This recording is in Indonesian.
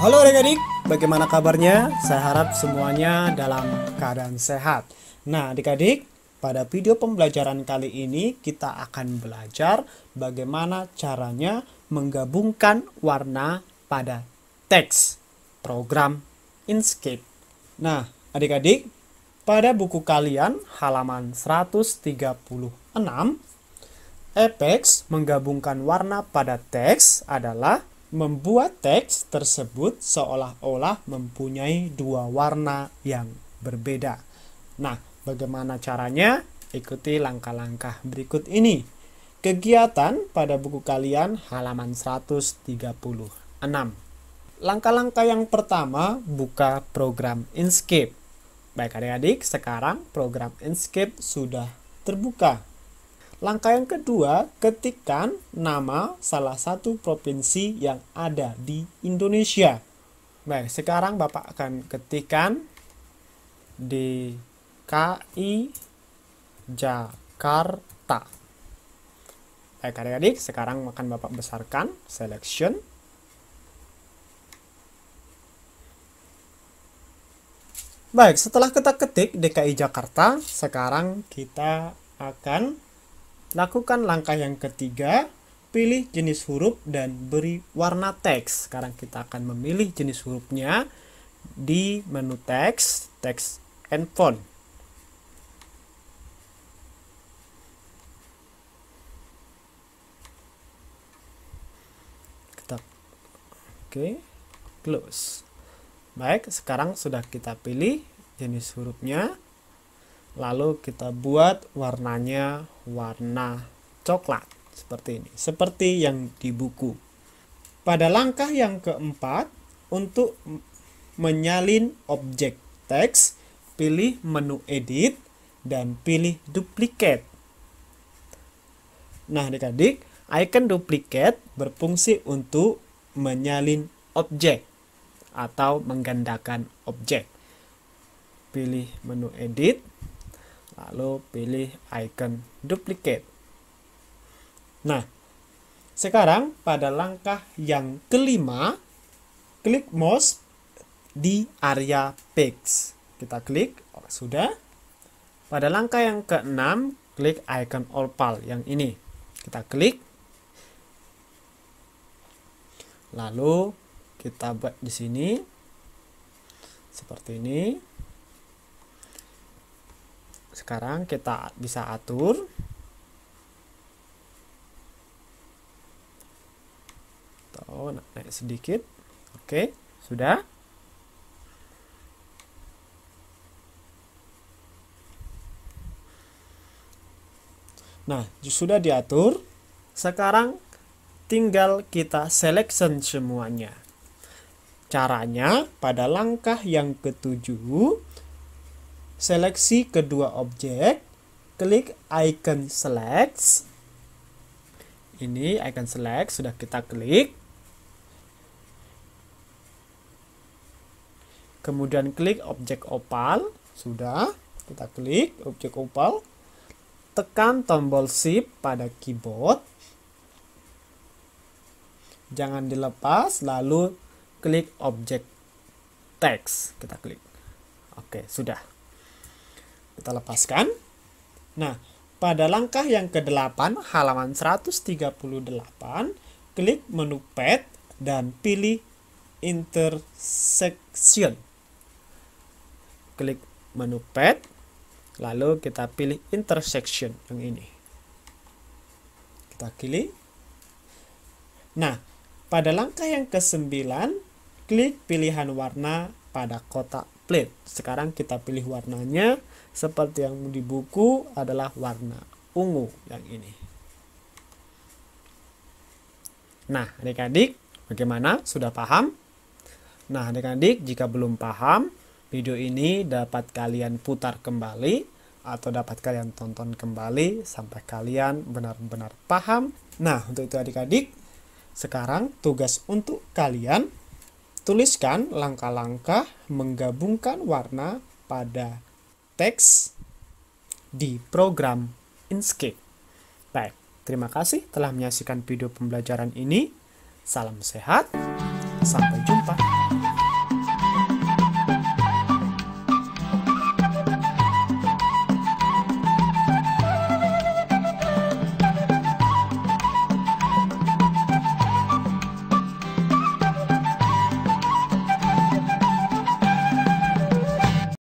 Halo adik-adik, bagaimana kabarnya? Saya harap semuanya dalam keadaan sehat. Nah, adik-adik, pada video pembelajaran kali ini kita akan belajar bagaimana caranya menggabungkan warna pada teks program Inkscape. Nah, adik-adik, pada buku kalian halaman 136 Apex menggabungkan warna pada teks adalah membuat teks tersebut seolah-olah mempunyai dua warna yang berbeda. Nah, bagaimana caranya? Ikuti langkah-langkah berikut ini. Kegiatan pada buku kalian halaman 136. Langkah-langkah yang pertama, buka program Inkscape. Baik adik-adik, sekarang program Inkscape sudah terbuka. Langkah yang kedua, ketikkan nama salah satu provinsi yang ada di Indonesia. Baik, sekarang Bapak akan ketikkan DKI Jakarta. Baik, adik-adik, sekarang akan Bapak besarkan selection. Baik, setelah kita ketik DKI Jakarta, sekarang kita akan Lakukan langkah yang ketiga, pilih jenis huruf dan beri warna teks. Sekarang kita akan memilih jenis hurufnya di menu teks, teks and font. Kita oke, okay, close. Baik, sekarang sudah kita pilih jenis hurufnya lalu kita buat warnanya warna coklat seperti ini seperti yang di buku pada langkah yang keempat untuk menyalin objek teks pilih menu edit dan pilih duplicate nah adik-adik icon duplicate berfungsi untuk menyalin objek atau menggandakan objek pilih menu edit lalu pilih icon duplicate nah sekarang pada langkah yang kelima klik mouse di area page kita klik sudah pada langkah yang keenam klik icon all yang ini kita klik lalu kita buat di sini seperti ini sekarang kita bisa atur atau naik sedikit oke sudah nah sudah diatur sekarang tinggal kita selection semuanya caranya pada langkah yang ketujuh Seleksi kedua objek, klik icon select. Ini icon select sudah kita klik. Kemudian klik objek opal, sudah kita klik objek opal. Tekan tombol shift pada keyboard. Jangan dilepas, lalu klik objek teks. Kita klik. Oke, sudah. Kita lepaskan. Nah, pada langkah yang ke-8 halaman 138, klik menu pad dan pilih intersection. Klik menu pad, lalu kita pilih intersection yang ini. Kita pilih. Nah, pada langkah yang ke-9, klik pilihan warna pada kotak template. Sekarang kita pilih warnanya seperti yang di buku adalah warna ungu yang ini. Nah, adik-adik, bagaimana? Sudah paham? Nah, adik-adik, jika belum paham, video ini dapat kalian putar kembali atau dapat kalian tonton kembali sampai kalian benar-benar paham. Nah, untuk itu adik-adik, sekarang tugas untuk kalian Tuliskan langkah-langkah menggabungkan warna pada teks di program Inkscape. Baik, terima kasih telah menyaksikan video pembelajaran ini. Salam sehat, sampai jumpa.